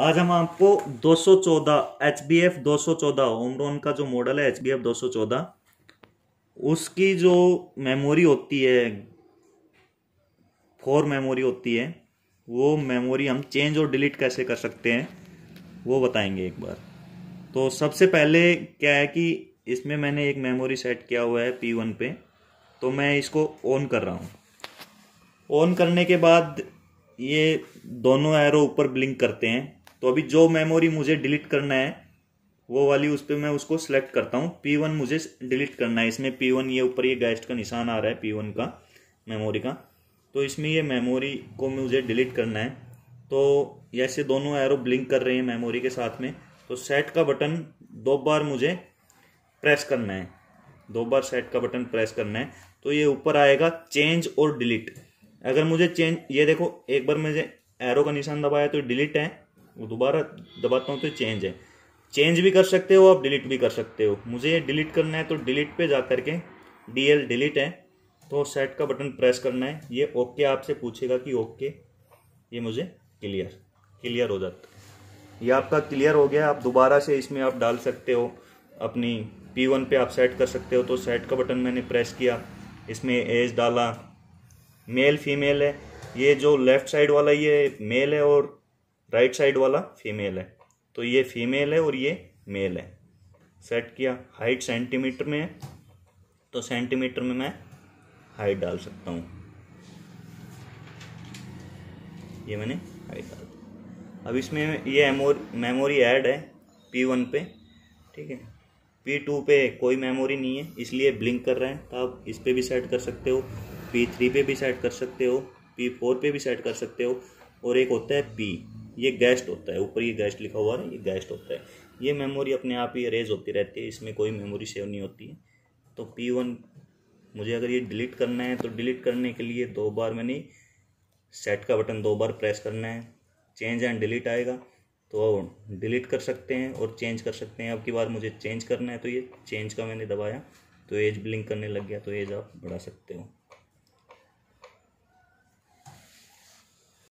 आज हम आपको 214 एच बी एफ दो होम लोन का जो मॉडल है एच बी एफ दो उसकी जो मेमोरी होती है फोर मेमोरी होती है वो मेमोरी हम चेंज और डिलीट कैसे कर सकते हैं वो बताएंगे एक बार तो सबसे पहले क्या है कि इसमें मैंने एक मेमोरी सेट किया हुआ है पी वन पे तो मैं इसको ऑन कर रहा हूँ ऑन करने के बाद ये दोनों एरो ऊपर ब्लिंक करते हैं तो अभी जो मेमोरी मुझे डिलीट करना है वो वाली उस पर मैं उसको सिलेक्ट करता हूँ पी वन मुझे डिलीट करना है इसमें पी वन ये ऊपर ये गैस्ट का निशान आ रहा है पी वन का मेमोरी का तो इसमें ये मेमोरी को मुझे डिलीट करना है तो ऐसे दोनों एरो ब्लिंक कर रहे हैं मेमोरी के साथ में तो सेट का बटन दो बार मुझे प्रेस करना है दो बार सेट का बटन प्रेस करना है तो ये ऊपर आएगा चेंज और डिलीट अगर मुझे चेंज ये देखो एक बार मुझे एरो का निशान दबाया तो डिलीट है वो दोबारा दबाता हूँ तो चेंज है चेंज भी कर सकते हो आप डिलीट भी कर सकते हो मुझे ये डिलीट करना है तो डिलीट पे जा करके डी एल डिलीट है तो सेट का बटन प्रेस करना है ये ओके आपसे पूछेगा कि ओके ये मुझे क्लियर क्लियर हो जाता है ये आपका क्लियर हो गया आप दोबारा से इसमें आप डाल सकते हो अपनी पी वन पे आप सेट कर सकते हो तो सेट का बटन मैंने प्रेस किया इसमें एज डाला मेल फीमेल है ये जो लेफ़्ट साइड वाला ये मेल है और राइट साइड वाला फीमेल है तो ये फीमेल है और ये मेल है सेट किया हाइट सेंटीमीटर में है तो सेंटीमीटर में मैं हाइट डाल सकता हूँ ये मैंने हाइट डाल अब इसमें ये मेमोरी ऐड है पी वन पे ठीक है पी टू पे कोई मेमोरी नहीं है इसलिए ब्लिंक कर रहे हैं तो आप इस पर भी सेट कर सकते हो पी थ्री पे भी सेट कर सकते हो पी फोर पे भी सेट कर सकते हो और एक होता है पी ये गैस्ट होता है ऊपर ये गैस्ट लिखा हुआ है ये गैस्ट होता है ये मेमोरी अपने आप ही अरेज होती रहती है इसमें कोई मेमोरी सेव नहीं होती है तो पी वन मुझे अगर ये डिलीट करना है तो डिलीट करने के लिए दो बार मैंने सेट का बटन दो बार प्रेस करना है चेंज एंड डिलीट आएगा तो डिलीट कर सकते हैं और चेंज कर सकते हैं अब की बार मुझे चेंज करना है तो ये चेंज का मैंने दबाया तो एज ब्लिंक करने लग गया तो एज आप बढ़ा सकते हो